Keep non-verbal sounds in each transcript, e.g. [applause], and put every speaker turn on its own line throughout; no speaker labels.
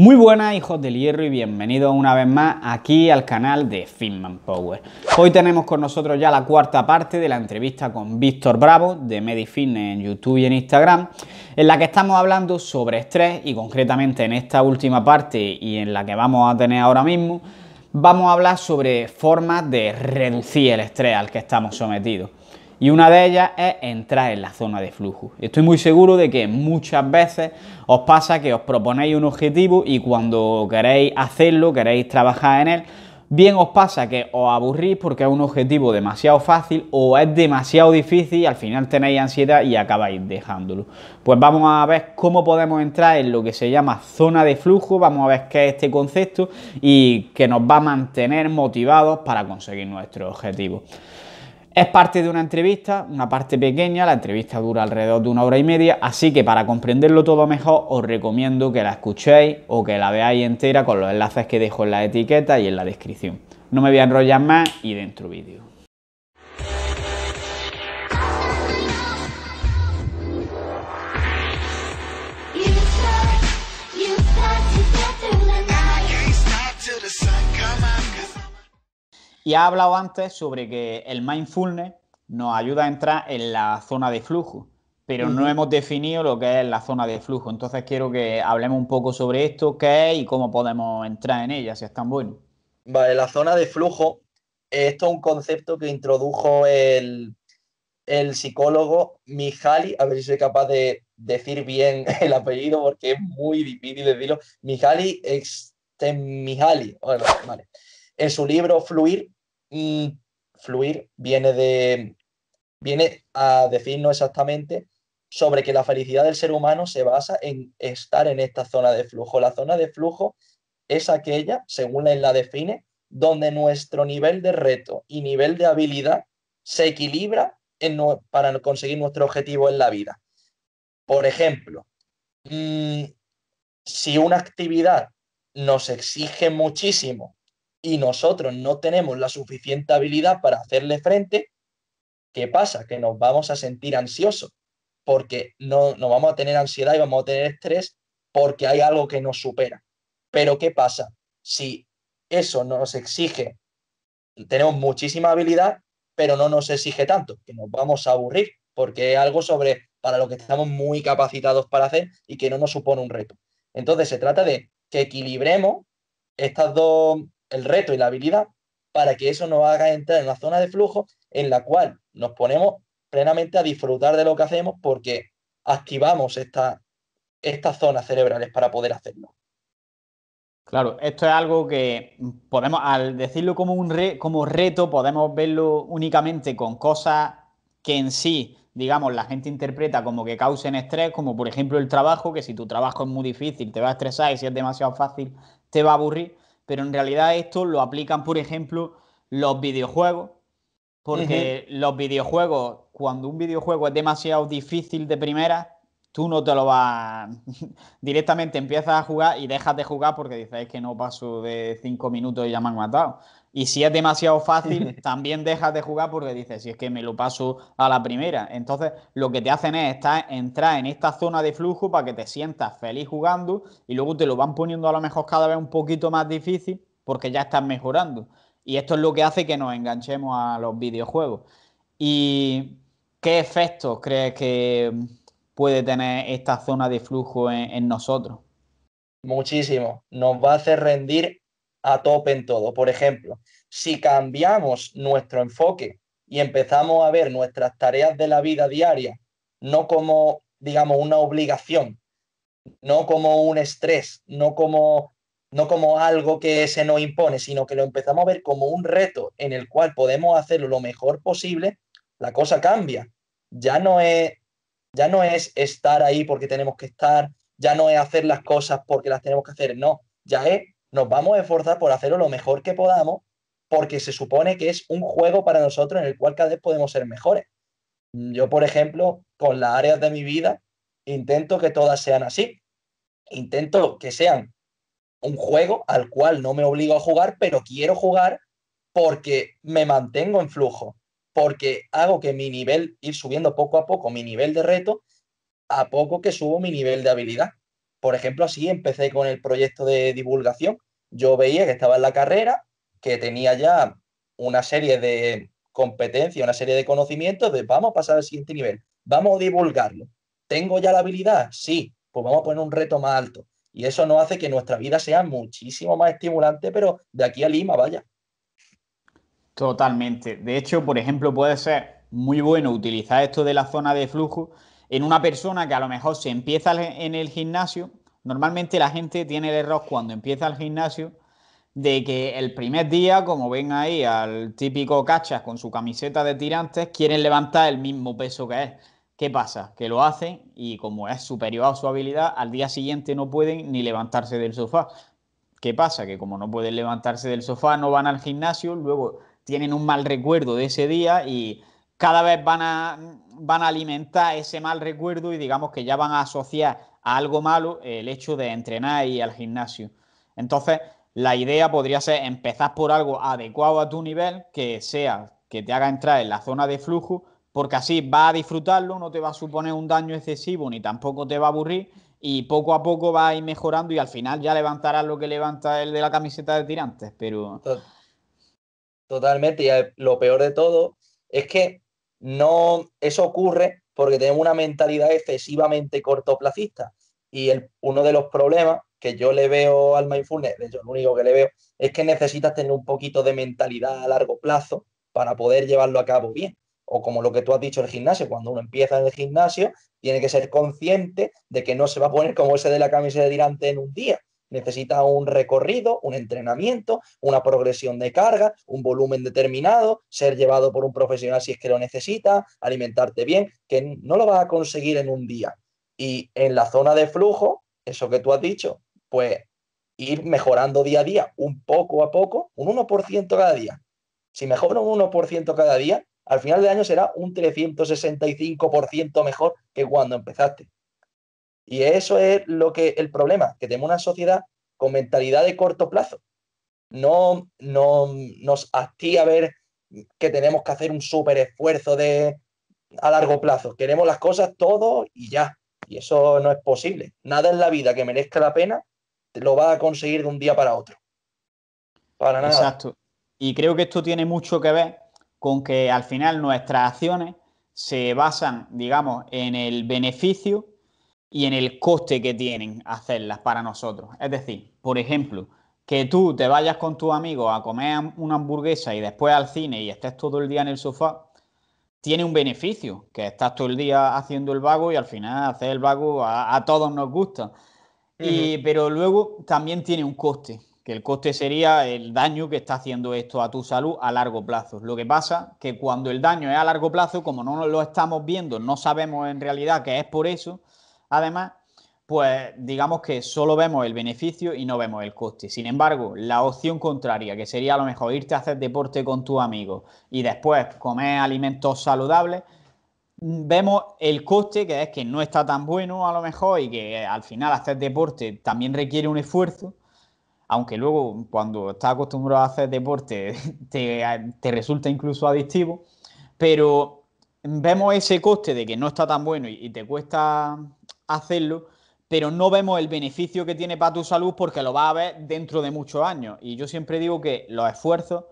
Muy buenas hijos del hierro y bienvenidos una vez más aquí al canal de Finman Power. Hoy tenemos con nosotros ya la cuarta parte de la entrevista con Víctor Bravo de Medifitness en YouTube y en Instagram, en la que estamos hablando sobre estrés y concretamente en esta última parte y en la que vamos a tener ahora mismo, vamos a hablar sobre formas de reducir el estrés al que estamos sometidos y una de ellas es entrar en la zona de flujo. Estoy muy seguro de que muchas veces os pasa que os proponéis un objetivo y cuando queréis hacerlo, queréis trabajar en él, bien os pasa que os aburrís porque es un objetivo demasiado fácil o es demasiado difícil y al final tenéis ansiedad y acabáis dejándolo. Pues vamos a ver cómo podemos entrar en lo que se llama zona de flujo, vamos a ver qué es este concepto y que nos va a mantener motivados para conseguir nuestro objetivo. Es parte de una entrevista, una parte pequeña, la entrevista dura alrededor de una hora y media, así que para comprenderlo todo mejor os recomiendo que la escuchéis o que la veáis entera con los enlaces que dejo en la etiqueta y en la descripción. No me voy a enrollar más y dentro vídeo. ha hablado antes sobre que el mindfulness nos ayuda a entrar en la zona de flujo, pero no hemos definido lo que es la zona de flujo. Entonces quiero que hablemos un poco sobre esto, qué es y cómo podemos entrar en ella, si es tan bueno.
Vale, la zona de flujo, esto es un concepto que introdujo el, psicólogo Mihaly, a ver si soy capaz de decir bien [laughs] el apellido porque es muy difícil decirlo, Mihaly este bueno, vale. en su libro Fluir, fluir viene de viene a decirnos exactamente sobre que la felicidad del ser humano se basa en estar en esta zona de flujo. La zona de flujo es aquella, según él la define, donde nuestro nivel de reto y nivel de habilidad se equilibra para conseguir nuestro objetivo en la vida. Por ejemplo, mm, si una actividad nos exige muchísimo y nosotros no tenemos la suficiente habilidad para hacerle frente, ¿qué pasa? Que nos vamos a sentir ansiosos, porque no, vamos a tener ansiedad y vamos a tener estrés porque hay algo que nos supera. Pero ¿qué pasa? Si eso nos exige, tenemos muchísima habilidad, pero no nos exige tanto, que nos vamos a aburrir, porque es algo sobre para lo que estamos muy capacitados para hacer y que no nos supone un reto. Entonces se trata de que equilibremos estas dos el reto y la habilidad para que eso nos haga entrar en la zona de flujo en la cual nos ponemos plenamente a disfrutar de lo que hacemos porque activamos estas zonas cerebrales para poder hacerlo.
Claro, esto es algo que podemos, al decirlo como un como reto, podemos verlo únicamente con cosas que en sí, digamos, la gente interpreta como que causen estrés, como por ejemplo el trabajo, que si tu trabajo es muy difícil te va a estresar y si es demasiado fácil te va a aburrir pero en realidad esto lo aplican, por ejemplo, los videojuegos, porque los videojuegos, cuando un videojuego es demasiado difícil de primera, tú no te lo vas. [laughs] Directamente empiezas a jugar y dejas de jugar porque dices, que no paso de cinco minutos y ya me han matado. Y si es demasiado fácil, [laughs] también dejas de jugar porque dices, si es que me lo paso a la primera. Entonces, lo que te hacen es entrar en esta zona de flujo para que te sientas feliz jugando y luego te lo van poniendo a lo mejor cada vez un poquito más difícil porque ya estás mejorando. Y esto es lo que hace que nos enganchemos a los videojuegos. ¿Y qué efectos crees que puede tener esta zona de flujo en nosotros?
Muchísimo. Nos va a hacer rendir a tope en todo. Por ejemplo, si cambiamos nuestro enfoque y empezamos a ver nuestras tareas de la vida diaria no como, digamos, una obligación, no como un estrés, no como, no como algo que se nos impone, sino que lo empezamos a ver como un reto en el cual podemos hacerlo lo mejor posible, la cosa cambia. Ya no es, ya no es estar ahí porque tenemos que estar, ya no es hacer las cosas porque las tenemos que hacer, no, ya es nos vamos a esforzar por hacerlo lo mejor que podamos, porque se supone que es un juego para nosotros en el cual cada vez podemos ser mejores. Yo, por ejemplo, con las áreas de mi vida, intento que todas sean así. Intento que sean un juego al cual no me obligo a jugar, pero quiero jugar porque me mantengo en flujo, porque hago que mi nivel, ir subiendo poco a poco mi nivel de reto, a poco que subo mi nivel de habilidad. Por ejemplo, así empecé con el proyecto de divulgación. Yo veía que estaba en la carrera, que tenía ya una serie de competencias, una serie de conocimientos de vamos a pasar al siguiente nivel, vamos a divulgarlo. ¿Tengo ya la habilidad? Sí, pues vamos a poner un reto más alto. Y eso nos hace que nuestra vida sea muchísimo más estimulante, pero de aquí a Lima, vaya.
Totalmente. De hecho, por ejemplo, puede ser muy bueno utilizar esto de la zona de flujo en una persona que a lo mejor se empieza en el gimnasio. Normalmente la gente tiene el error cuando empieza el gimnasio de que el primer día, como ven ahí al típico cachas con su camiseta de tirantes, quieren levantar el mismo peso que es. ¿Qué pasa? Que lo hacen y como es superior a su habilidad, al día siguiente no pueden ni levantarse del sofá. ¿Qué pasa? Que como no pueden levantarse del sofá, no van al gimnasio, luego tienen un mal recuerdo de ese día y cada vez van a, van a alimentar ese mal recuerdo y digamos que ya van a asociar a algo malo el hecho de entrenar y al gimnasio. Entonces, la idea podría ser empezar por algo adecuado a tu nivel, que sea que te haga entrar en la zona de flujo, porque así vas a disfrutarlo, no te va a suponer un daño excesivo ni tampoco te va a aburrir y poco a poco va a ir mejorando y al final ya levantarás lo que levanta el de la camiseta de tirantes, pero... Totalmente,
y lo peor de todo es que no, eso ocurre porque tenemos una mentalidad excesivamente cortoplacista. Y uno de los problemas que yo le veo al mindfulness, de hecho, lo único que le veo, es que necesitas tener un poquito de mentalidad a largo plazo para poder llevarlo a cabo bien. O como lo que tú has dicho, el gimnasio, cuando uno empieza en el gimnasio, tiene que ser consciente de que no se va a poner como ese de la camisa de tirante en un día, necesita un recorrido, un entrenamiento, una progresión de carga, un volumen determinado, ser llevado por un profesional si es que lo necesita, alimentarte bien, que no lo vas a conseguir en un día. Y en la zona de flujo, eso que tú has dicho, pues ir mejorando día a día, un poco a poco, un 1% cada día. Si mejora un 1% cada día, al final de año será un 365% mejor que cuando empezaste. Y eso es lo que el problema, que tenemos una sociedad con mentalidad de corto plazo. No, nos activa a ver que tenemos que hacer un súper esfuerzo de, a largo plazo. Queremos las cosas todo y ya. Y eso no es posible. Nada en la vida que merezca la pena lo va a conseguir de un día para otro.
Para nada. Exacto. Y creo que esto tiene mucho que ver con que al final nuestras acciones se basan, digamos, en el beneficio y en el coste que tienen hacerlas para nosotros. Es decir, por ejemplo, que tú te vayas con tus amigos a comer una hamburguesa y después al cine y estés todo el día en el sofá, tiene un beneficio, que estás todo el día haciendo el vago y al final hacer el vago a, todos nos gusta.
pero
luego también tiene un coste, que el coste sería el daño que está haciendo esto a tu salud a largo plazo. Lo que pasa que cuando el daño es a largo plazo, como no lo estamos viendo, no sabemos en realidad que es por eso, Además, pues digamos que solo vemos el beneficio y no vemos el coste. Sin embargo, la opción contraria, que sería a lo mejor irte a hacer deporte con tu amigo y después comer alimentos saludables, mm, vemos el coste, que es que no está tan bueno a lo mejor y que eh, al final hacer deporte también requiere un esfuerzo, aunque luego cuando estás acostumbrado a hacer deporte [laughs] eh, te, resulta incluso adictivo, pero vemos ese coste de que no está tan bueno y te cuesta hacerlo, pero no vemos el beneficio que tiene para tu salud porque lo vas a ver dentro de muchos años. Y yo siempre digo que los esfuerzos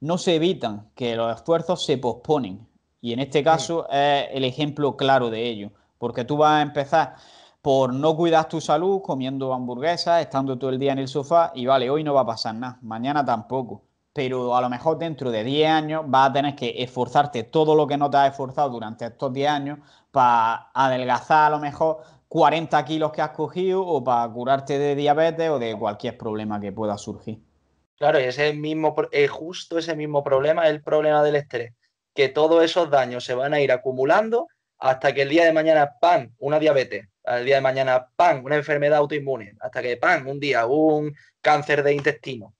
no se evitan, que los esfuerzos se posponen. Y en este caso es el ejemplo claro de ello, porque tú vas a empezar por no cuidar tu salud, comiendo hamburguesas, estando todo el día en el sofá, y vale, hoy no va a pasar nada, mañana tampoco. Pero a lo mejor dentro de 10 años vas a tener que esforzarte todo lo que no te has esforzado durante estos 10 años para adelgazar a lo mejor 40 kilos que has cogido o para curarte de diabetes o de cualquier problema que pueda surgir.
Claro, y ese mismo, es eh, justo ese mismo problema el problema del estrés, que todos esos daños se van a ir acumulando hasta que el día de mañana, pan, una diabetes, Al día de mañana, pan, una enfermedad autoinmune, hasta que, pan, un día, un cáncer de intestino.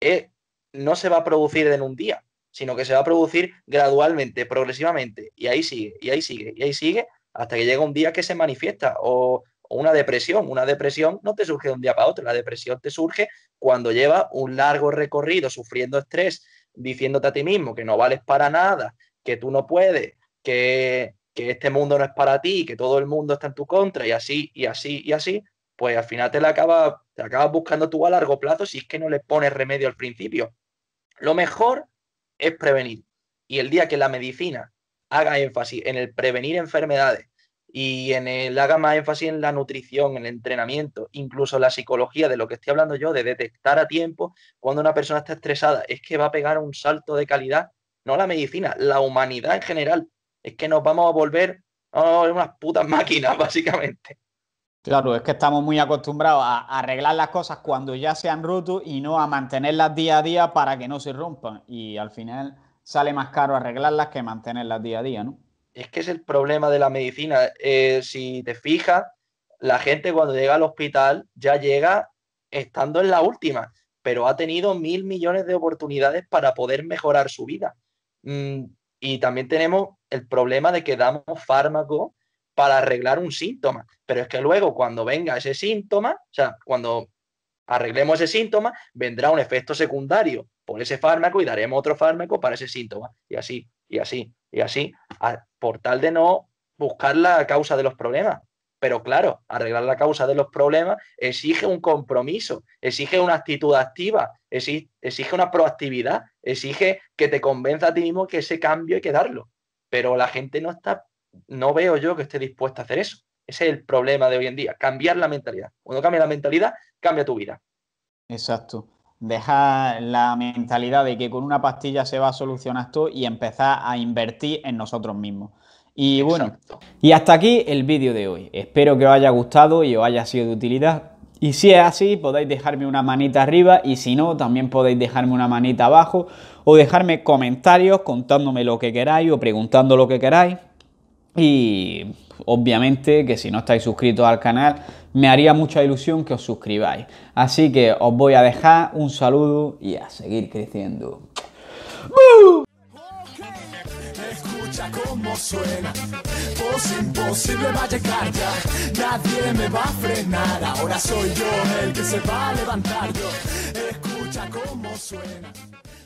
Eh, no se va a producir en un día, sino que se va a producir gradualmente, progresivamente, y ahí sigue, y ahí sigue, y ahí sigue, hasta que llega un día que se manifiesta o, una depresión. Una depresión no te surge de un día para otro, la depresión te surge cuando llevas un largo recorrido sufriendo estrés, diciéndote a ti mismo que no vales para nada, que tú no puedes, que, este mundo no es para ti, que todo el mundo está en tu contra y así, y así, y así, pues al final te la te acabas buscando tú a largo plazo si es que no le pones remedio al principio. Lo mejor es prevenir. Y el día que la medicina haga énfasis en el prevenir enfermedades y en el haga más énfasis en la nutrición, en el entrenamiento, incluso la psicología de lo que estoy hablando yo, de detectar a tiempo cuando una persona está estresada, es que va a pegar un salto de calidad, no la medicina, la humanidad en general. Es que nos vamos a volver unas putas máquinas, [laughs] básicamente.
Claro, es que estamos muy acostumbrados a arreglar las cosas cuando ya se han roto y no a mantenerlas día a día para que no se rompan. Y al final sale más caro arreglarlas que mantenerlas día a día, ¿no? Es que es el problema de la medicina. Eh,
si te fijas, la gente cuando llega al hospital ya llega estando en la última, pero ha tenido mil millones de oportunidades para poder mejorar su vida. Mm, y también tenemos el problema de que damos fármaco para arreglar un síntoma, pero es que luego cuando venga ese síntoma, o sea, cuando arreglemos ese síntoma, vendrá un efecto secundario por ese fármaco y daremos otro fármaco para ese síntoma. Y así, y así, y así, por tal de no buscar la causa de los problemas. Pero claro, arreglar la causa de los problemas exige un compromiso, exige una actitud activa, exige, exige una proactividad, exige que te convenza a ti mismo que ese cambio hay que darlo. Pero la gente no está, no veo yo que esté dispuesta a hacer eso. Ese es el problema de hoy en día, cambiar la mentalidad. Cuando cambia la mentalidad, cambia tu vida.
Exacto. Dejar la mentalidad de que con una pastilla se va a solucionar todo y empezar a invertir en nosotros mismos. Y bueno, y hasta aquí el vídeo de hoy. Espero que os haya gustado y os haya sido de utilidad. Y si es así, podéis dejarme una manita arriba y si no, también podéis dejarme una manita abajo o dejarme comentarios contándome lo que queráis o preguntando lo que queráis. Y Obviamente que si no estáis suscritos al canal, me haría mucha ilusión que os suscribáis. Así que os voy a dejar un saludo y a seguir creciendo.
nadie me va a frenar. Ahora soy yo el que se va a
escucha suena.